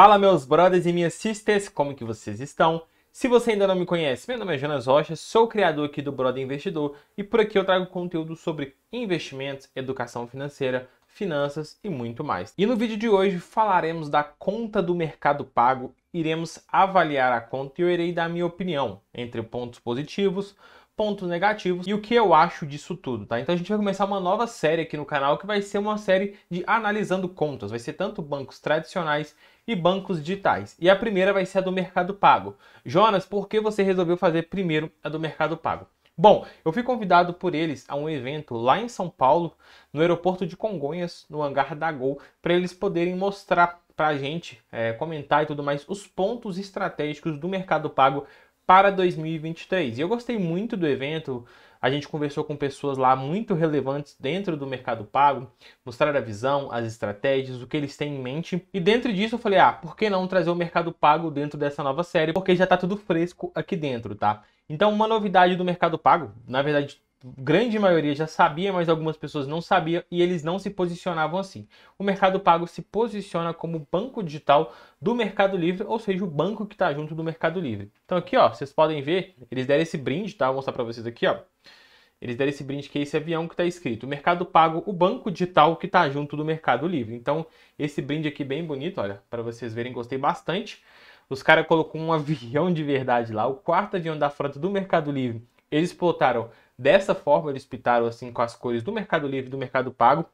Fala meus brothers e minhas sisters, como que vocês estão? Se você ainda não me conhece, meu nome é Jonas Rocha, sou criador aqui do Brother Investidor e por aqui eu trago conteúdo sobre investimentos, educação financeira, finanças e muito mais. E no vídeo de hoje falaremos da conta do Mercado Pago, iremos avaliar a conta e eu irei dar minha opinião entre pontos positivos, pontos negativos e o que eu acho disso tudo, tá? Então a gente vai começar uma nova série aqui no canal que vai ser uma série de analisando contas, vai ser tanto bancos tradicionais e bancos digitais. E a primeira vai ser a do Mercado Pago. Jonas, por que você resolveu fazer primeiro a do Mercado Pago? Bom, eu fui convidado por eles a um evento lá em São Paulo, no aeroporto de Congonhas, no hangar da Gol, para eles poderem mostrar para a gente, é, comentar e tudo mais, os pontos estratégicos do Mercado Pago para 2023. E eu gostei muito do evento. A gente conversou com pessoas lá muito relevantes dentro do mercado pago, mostraram a visão, as estratégias, o que eles têm em mente. E dentro disso eu falei: ah, por que não trazer o mercado pago dentro dessa nova série? Porque já está tudo fresco aqui dentro, tá? Então, uma novidade do mercado pago, na verdade, grande maioria já sabia, mas algumas pessoas não sabiam e eles não se posicionavam assim. O Mercado Pago se posiciona como banco digital do Mercado Livre, ou seja, o banco que está junto do Mercado Livre. Então aqui, ó, vocês podem ver, eles deram esse brinde, tá? Vou mostrar para vocês aqui, ó. Eles deram esse brinde que é esse avião que está escrito Mercado Pago, o banco digital que está junto do Mercado Livre. Então, esse brinde aqui bem bonito, olha, para vocês verem, gostei bastante. Os caras colocou um avião de verdade lá, o quarto avião da frota do Mercado Livre. Eles plotaram Dessa forma, eles pitaram assim com as cores do Mercado Livre e do Mercado Pago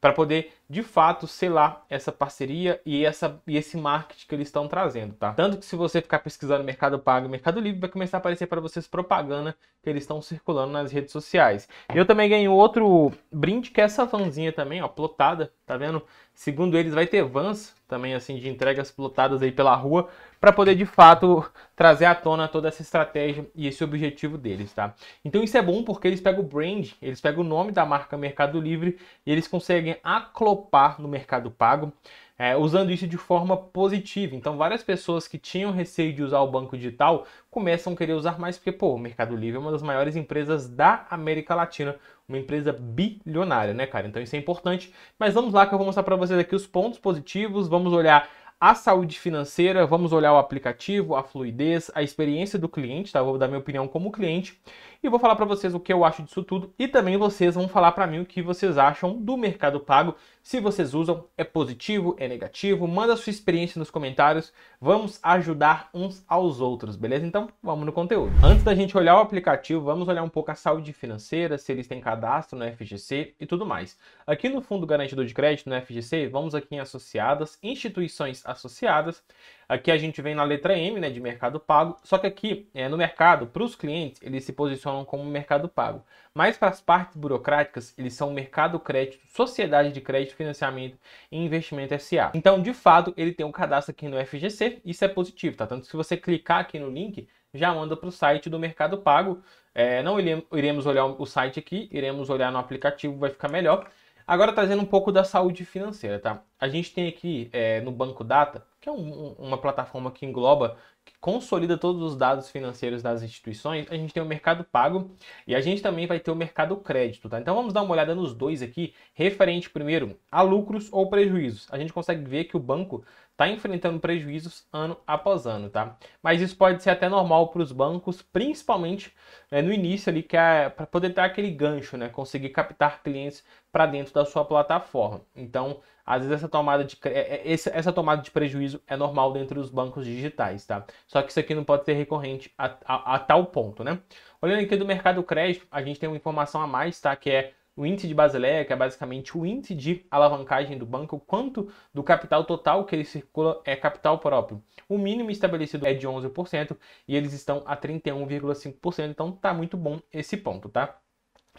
para poder de fato selar essa parceria e, essa, e esse marketing que eles estão trazendo, tá? Tanto que se você ficar pesquisando Mercado Pago e Mercado Livre, vai começar a aparecer para vocês propaganda que eles estão circulando nas redes sociais. Eu também ganhei outro brinde, que é essa vanzinha também, ó, plotada, tá vendo? Segundo eles, vai ter vans também, assim, de entregas plotadas aí pela rua, para poder de fato trazer à tona toda essa estratégia e esse objetivo deles, tá? Então isso é bom porque eles pegam o brand, eles pegam o nome da marca Mercado Livre e eles conseguem aclopar flopar no mercado pago, é, usando isso de forma positiva. Então, várias pessoas que tinham receio de usar o banco digital começam a querer usar mais, porque, pô, o Mercado Livre é uma das maiores empresas da América Latina, uma empresa bilionária, né, cara? Então, isso é importante. Mas vamos lá que eu vou mostrar para vocês aqui os pontos positivos, vamos olhar a saúde financeira, vamos olhar o aplicativo, a fluidez, a experiência do cliente, tá? Vou dar minha opinião como cliente e vou falar para vocês o que eu acho disso tudo e também vocês vão falar para mim o que vocês acham do Mercado Pago, se vocês usam, é positivo, é negativo, manda sua experiência nos comentários, vamos ajudar uns aos outros, beleza? Então, vamos no conteúdo. Antes da gente olhar o aplicativo, vamos olhar um pouco a saúde financeira, se eles têm cadastro no FGC e tudo mais. Aqui no Fundo Garantidor de Crédito, no FGC, vamos aqui em associadas, instituições associadas, Aqui a gente vem na letra M, né, de mercado pago, só que aqui é, no mercado, para os clientes, eles se posicionam como mercado pago. Mas para as partes burocráticas, eles são mercado crédito, sociedade de crédito, financiamento e investimento SA. Então, de fato, ele tem um cadastro aqui no FGC, isso é positivo, tá? Tanto que se você clicar aqui no link, já manda para o site do Mercado Pago. É, não iremos olhar o site aqui, iremos olhar no aplicativo, vai ficar melhor. Agora trazendo um pouco da saúde financeira, tá? A gente tem aqui é, no Banco Data que é um, uma plataforma que engloba, que consolida todos os dados financeiros das instituições, a gente tem o mercado pago e a gente também vai ter o mercado crédito, tá? Então vamos dar uma olhada nos dois aqui, referente primeiro a lucros ou prejuízos. A gente consegue ver que o banco está enfrentando prejuízos ano após ano, tá? Mas isso pode ser até normal para os bancos, principalmente né, no início ali, que é para poder ter aquele gancho, né? Conseguir captar clientes para dentro da sua plataforma. Então, às vezes essa tomada de é, é, essa tomada de prejuízo é normal dentro dos bancos digitais, tá? Só que isso aqui não pode ser recorrente a, a, a tal ponto, né? Olhando aqui do mercado crédito, a gente tem uma informação a mais, tá? Que é o índice de Basileia, que é basicamente o índice de alavancagem do banco, quanto do capital total que ele circula é capital próprio. O mínimo estabelecido é de 11% e eles estão a 31,5%, então tá muito bom esse ponto, tá?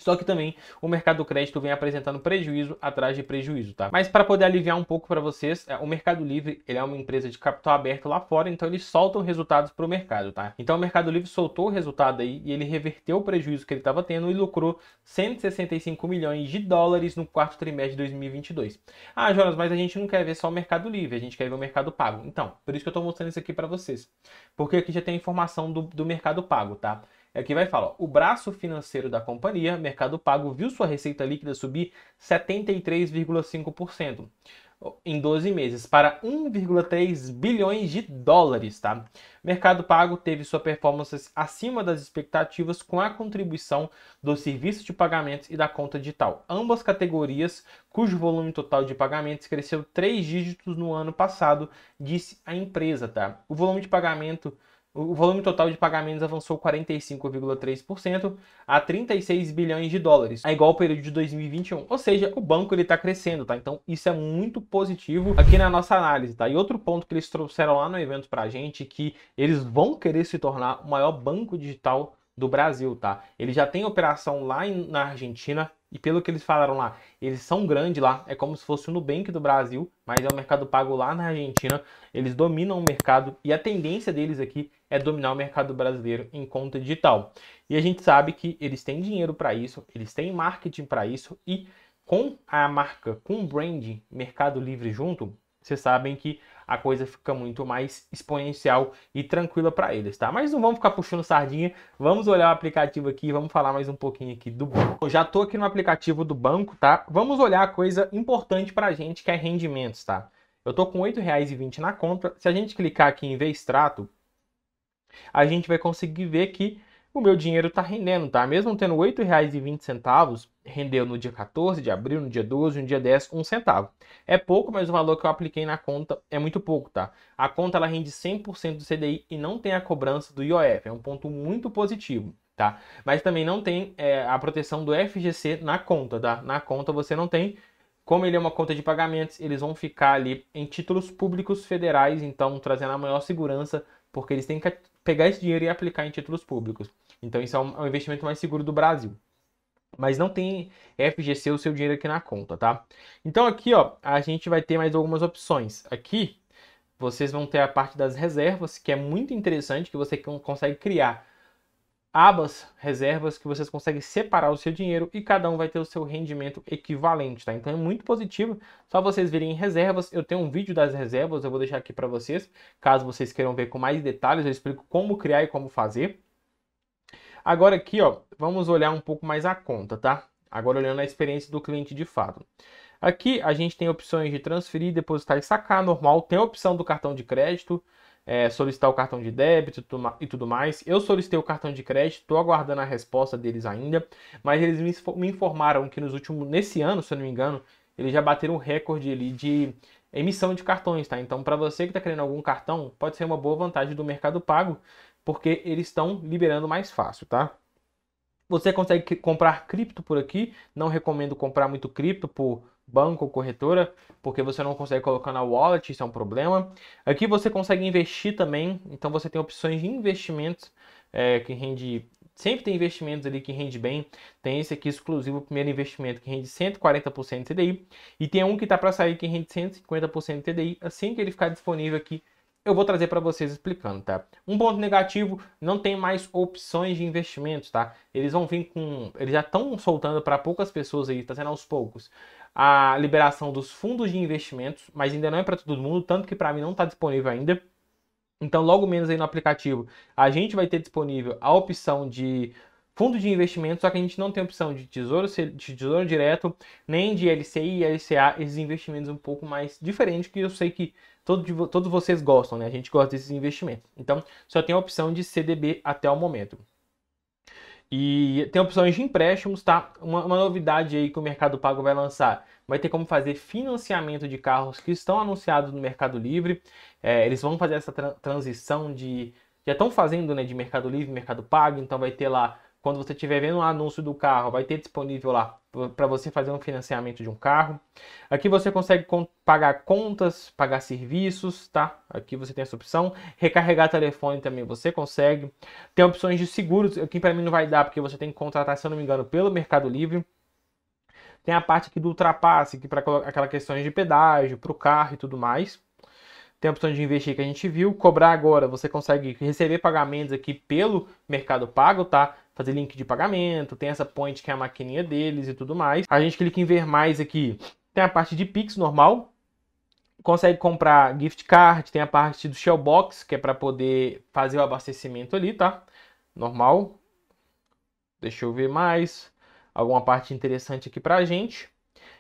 Só que também o mercado do crédito vem apresentando prejuízo atrás de prejuízo, tá? Mas para poder aliviar um pouco para vocês, é, o Mercado Livre ele é uma empresa de capital aberto lá fora, então eles soltam resultados para o mercado, tá? Então o Mercado Livre soltou o resultado aí e ele reverteu o prejuízo que ele estava tendo e lucrou 165 milhões de dólares no quarto trimestre de 2022. Ah, Jonas, mas a gente não quer ver só o Mercado Livre, a gente quer ver o Mercado Pago. Então, por isso que eu estou mostrando isso aqui para vocês, porque aqui já tem a informação do, do Mercado Pago, tá? Aqui é vai falar, o braço financeiro da companhia, Mercado Pago, viu sua receita líquida subir 73,5% em 12 meses para 1,3 bilhões de dólares, tá? Mercado Pago teve sua performance acima das expectativas com a contribuição do serviço de pagamentos e da conta digital, ambas categorias cujo volume total de pagamentos cresceu três dígitos no ano passado, disse a empresa, tá? O volume de pagamento o volume total de pagamentos avançou 45,3% a 36 bilhões de dólares. É igual ao período de 2021. Ou seja, o banco ele está crescendo, tá? Então isso é muito positivo aqui na nossa análise, tá? E outro ponto que eles trouxeram lá no evento para a gente que eles vão querer se tornar o maior banco digital do Brasil, tá? Ele já tem operação lá na Argentina, e pelo que eles falaram lá, eles são grandes lá, é como se fosse o Nubank do Brasil, mas é o mercado pago lá na Argentina. Eles dominam o mercado e a tendência deles aqui é dominar o mercado brasileiro em conta digital. E a gente sabe que eles têm dinheiro para isso, eles têm marketing para isso e com a marca, com o branding Mercado Livre junto, vocês sabem que a coisa fica muito mais exponencial e tranquila para eles, tá? Mas não vamos ficar puxando sardinha, vamos olhar o aplicativo aqui, vamos falar mais um pouquinho aqui do banco. Eu já tô aqui no aplicativo do banco, tá? Vamos olhar a coisa importante para a gente, que é rendimentos, tá? Eu tô com R$8,20 na conta. Se a gente clicar aqui em ver extrato, a gente vai conseguir ver que o meu dinheiro está rendendo, tá? Mesmo tendo R$ 8,20, rendeu no dia 14 de abril, no dia 12, no dia 10, um centavo. É pouco, mas o valor que eu apliquei na conta é muito pouco, tá? A conta ela rende 100% do CDI e não tem a cobrança do IOF, é um ponto muito positivo. Tá? Mas também não tem é, a proteção do FGC na conta, tá? Na conta você não tem como ele é uma conta de pagamentos, eles vão ficar ali em títulos públicos federais, então trazendo a maior segurança, porque eles têm que pegar esse dinheiro e aplicar em títulos públicos. Então isso é, é um, investimento mais seguro do Brasil. Mas não tem FGC o seu dinheiro aqui na conta, tá? Então aqui, ó, a gente vai ter mais algumas opções. Aqui, vocês vão ter a parte das reservas, que é muito interessante, que você consegue criar abas reservas que vocês conseguem separar o seu dinheiro e cada um vai ter o seu rendimento equivalente, tá? Então é muito positivo. Só vocês virem reservas, eu tenho um vídeo das reservas, eu vou deixar aqui para vocês, caso vocês queiram ver com mais detalhes, eu explico como criar e como fazer. Agora aqui, ó, vamos olhar um pouco mais a conta, tá? Agora olhando a experiência do cliente de fato. Aqui a gente tem opções de transferir, depositar e sacar, normal. Tem a opção do cartão de crédito, é, solicitar o cartão de débito e tudo mais. Eu solicitei o cartão de crédito, estou aguardando a resposta deles ainda, mas eles me informaram que nos últimos, nesse ano, se eu não me engano, eles já bateram um recorde ali de emissão de cartões, tá? Então, para você que está querendo algum cartão, pode ser uma boa vantagem do Mercado Pago, porque eles estão liberando mais fácil, tá? Você consegue comprar cripto por aqui. Não recomendo comprar muito cripto por banco ou corretora, porque você não consegue colocar na wallet, isso é um problema. Aqui você consegue investir também, então você tem opções de investimentos é, que rende. Sempre tem investimentos ali que rende bem. Tem esse aqui exclusivo, o primeiro investimento, que rende 140% TDI. E tem um que está para sair que rende 150% TDI Assim que ele ficar disponível aqui, eu vou trazer para vocês explicando, tá? Um ponto negativo, não tem mais opções de investimentos, tá? Eles vão vir com, eles já estão soltando para poucas pessoas aí, tá sendo aos poucos. A liberação dos fundos de investimentos, mas ainda não é para todo mundo, tanto que para mim não está disponível ainda. Então, logo menos aí no aplicativo, a gente vai ter disponível a opção de fundo de investimento, só que a gente não tem opção de tesouro, de tesouro direto, nem de LCI e LCA, esses investimentos um pouco mais diferentes, que eu sei que Todo, todos vocês gostam, né? A gente gosta desses investimentos. Então, só tem a opção de CDB até o momento. E tem opções de empréstimos, tá? Uma, uma, novidade aí que o Mercado Pago vai lançar. Vai ter como fazer financiamento de carros que estão anunciados no Mercado Livre. É, eles vão fazer essa tra transição de. Já estão fazendo, né? De Mercado Livre, Mercado Pago. Então vai ter lá quando você estiver vendo um anúncio do carro, vai ter disponível lá para você fazer um financiamento de um carro. Aqui você consegue pagar contas, pagar serviços, tá? Aqui você tem essa opção. Recarregar telefone também você consegue. Tem opções de seguros, aqui para mim não vai dar porque você tem que contratar, se eu não me engano, pelo Mercado Livre. Tem a parte aqui do ultrapasse, que para aquela questões de pedágio, para o carro e tudo mais. Tem a opção de investir que a gente viu. Cobrar agora, você consegue receber pagamentos aqui pelo Mercado Pago, tá? fazer link de pagamento, tem essa point que é a maquininha deles e tudo mais. A gente clica em ver mais aqui, tem a parte de Pix normal, consegue comprar gift card, tem a parte do Shell Box, que é para poder fazer o abastecimento ali, tá? Normal. Deixa eu ver mais. Alguma parte interessante aqui pra gente.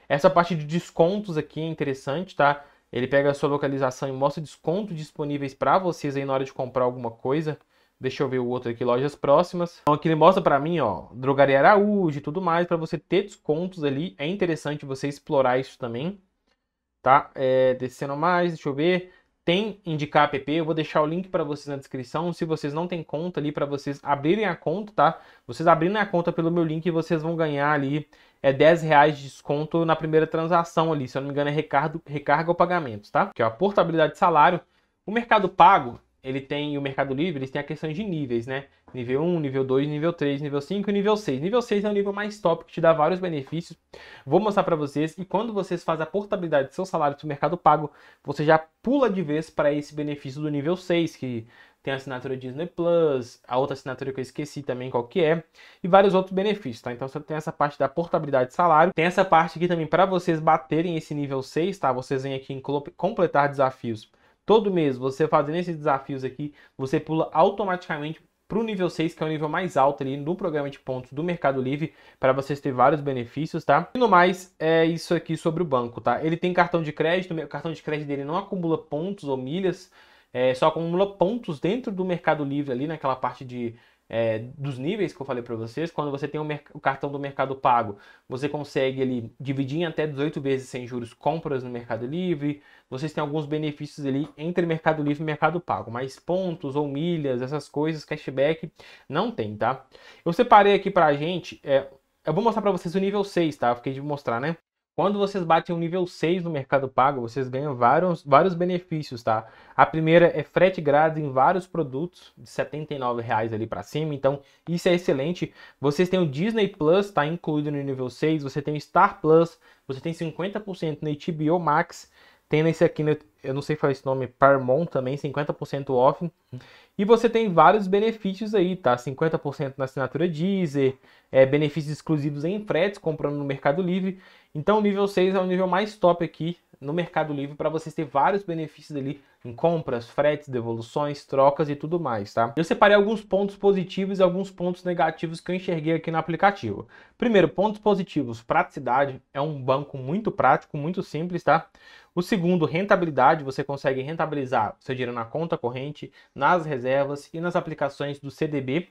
Essa parte de descontos aqui é interessante, tá? Ele pega a sua localização e mostra descontos disponíveis para vocês aí na hora de comprar alguma coisa. Deixa eu ver o outro aqui, lojas próximas. Então aqui ele mostra para mim, ó, Drogaria Araújo e tudo mais, para você ter descontos ali. É interessante você explorar isso também, tá? É, descendo mais, deixa eu ver. Tem indicar app, eu vou deixar o link para vocês na descrição. Se vocês não têm conta ali, para vocês abrirem a conta, tá? Vocês abrindo a conta pelo meu link, vocês vão ganhar ali é 10 reais de desconto na primeira transação ali. Se eu não me engano, é recarga, recarga ou pagamentos, tá? Que é a portabilidade de salário. O Mercado Pago, ele tem o Mercado Livre, eles têm a questão de níveis, né? Nível 1, nível 2, nível 3, nível 5 e nível 6. Nível 6 é o nível mais top, que te dá vários benefícios. Vou mostrar para vocês. E quando vocês fazem a portabilidade do seu salário para o Mercado Pago, você já pula de vez para esse benefício do nível 6, que tem a assinatura Disney Plus, a outra assinatura que eu esqueci também qual que é, e vários outros benefícios, tá? Então você tem essa parte da portabilidade de salário, tem essa parte aqui também para vocês baterem esse nível 6, tá? Vocês vêm aqui em completar desafios Todo mês, você fazendo esses desafios aqui, você pula automaticamente para o nível 6, que é o nível mais alto ali no programa de pontos do Mercado Livre, para vocês terem vários benefícios, tá? E no mais, é isso aqui sobre o banco, tá? Ele tem cartão de crédito, o cartão de crédito dele não acumula pontos ou milhas, é, só acumula pontos dentro do Mercado Livre ali, naquela parte de é, dos níveis que eu falei para vocês, quando você tem o, o, cartão do Mercado Pago, você consegue ali dividir em até 18 vezes sem juros compras no Mercado Livre. Vocês têm alguns benefícios ali entre Mercado Livre e Mercado Pago, mais pontos ou milhas, essas coisas, cashback, não tem, tá? Eu separei aqui pra gente, é, eu vou mostrar para vocês o nível 6, tá? Eu fiquei de mostrar, né? Quando vocês batem o nível 6 no Mercado Pago, vocês ganham vários, vários benefícios, tá? A primeira é frete grátis em vários produtos, de R$ reais ali para cima, então isso é excelente. Vocês têm o Disney Plus, tá incluído no nível 6, você tem o Star Plus, você tem 50% no HBO Max, tem nesse aqui, né, eu não sei falar esse nome, Parmon também, 50% off. E você tem vários benefícios aí, tá? 50% na assinatura Deezer, é, benefícios exclusivos em fretes, comprando no Mercado Livre. Então o nível 6 é o nível mais top aqui no Mercado Livre para vocês ter vários benefícios ali em compras, fretes, devoluções, trocas e tudo mais, tá? Eu separei alguns pontos positivos e alguns pontos negativos que eu enxerguei aqui no aplicativo. Primeiro, pontos positivos, praticidade, é um banco muito prático, muito simples, tá? O segundo, rentabilidade, você consegue rentabilizar seu dinheiro na conta corrente, nas reservas e nas aplicações do CDB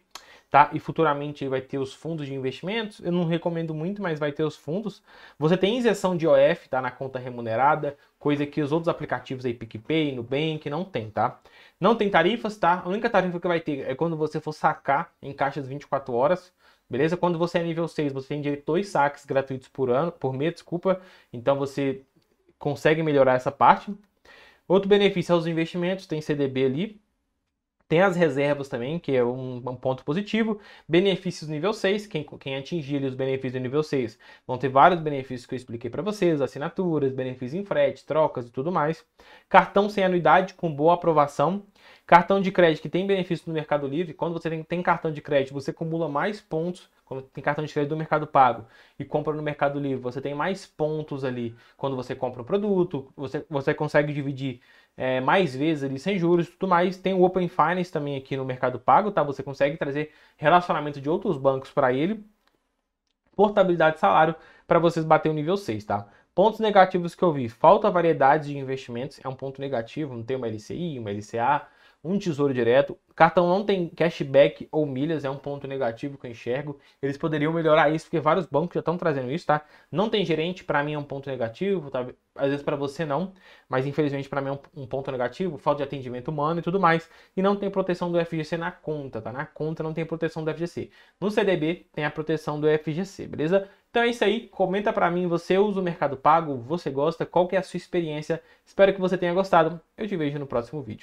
tá? E futuramente vai ter os fundos de investimentos. Eu não recomendo muito, mas vai ter os fundos. Você tem isenção de OF tá? Na conta remunerada, coisa que os outros aplicativos aí, PicPay, Nubank, não tem, tá? Não tem tarifas, tá? A única tarifa que vai ter é quando você for sacar em caixas 24 horas. Beleza? Quando você é nível 6, você tem direito a dois saques gratuitos por ano, por mês, desculpa. Então você consegue melhorar essa parte. Outro benefício é os investimentos, tem CDB ali, tem as reservas também, que é um, um, ponto positivo. Benefícios nível 6, quem, quem atingir os benefícios do nível 6 vão ter vários benefícios que eu expliquei para vocês, assinaturas, benefícios em frete, trocas e tudo mais. Cartão sem anuidade com boa aprovação, Cartão de crédito que tem benefício no Mercado Livre, quando você tem, tem cartão de crédito, você acumula mais pontos. Quando tem cartão de crédito do Mercado Pago e compra no Mercado Livre, você tem mais pontos ali quando você compra o produto, você, você consegue dividir é, mais vezes ali sem juros tudo mais. Tem o Open Finance também aqui no Mercado Pago, tá? Você consegue trazer relacionamento de outros bancos para ele, portabilidade de salário para vocês bater o nível 6, tá? Pontos negativos que eu vi: falta variedade de investimentos, é um ponto negativo, não tem uma LCI, uma LCA, um tesouro direto. O cartão não tem cashback ou milhas, é um ponto negativo que eu enxergo. Eles poderiam melhorar isso, porque vários bancos já estão trazendo isso, tá? Não tem gerente, para mim é um ponto negativo, tá? às vezes para você não, mas infelizmente para mim é um, um, ponto negativo, falta de atendimento humano e tudo mais. E não tem proteção do FGC na conta, tá? Na conta não tem proteção do FGC. No CDB tem a proteção do FGC, beleza? Então é isso aí, comenta para mim, você usa o Mercado Pago, você gosta, qual que é a sua experiência? Espero que você tenha gostado. Eu te vejo no próximo vídeo.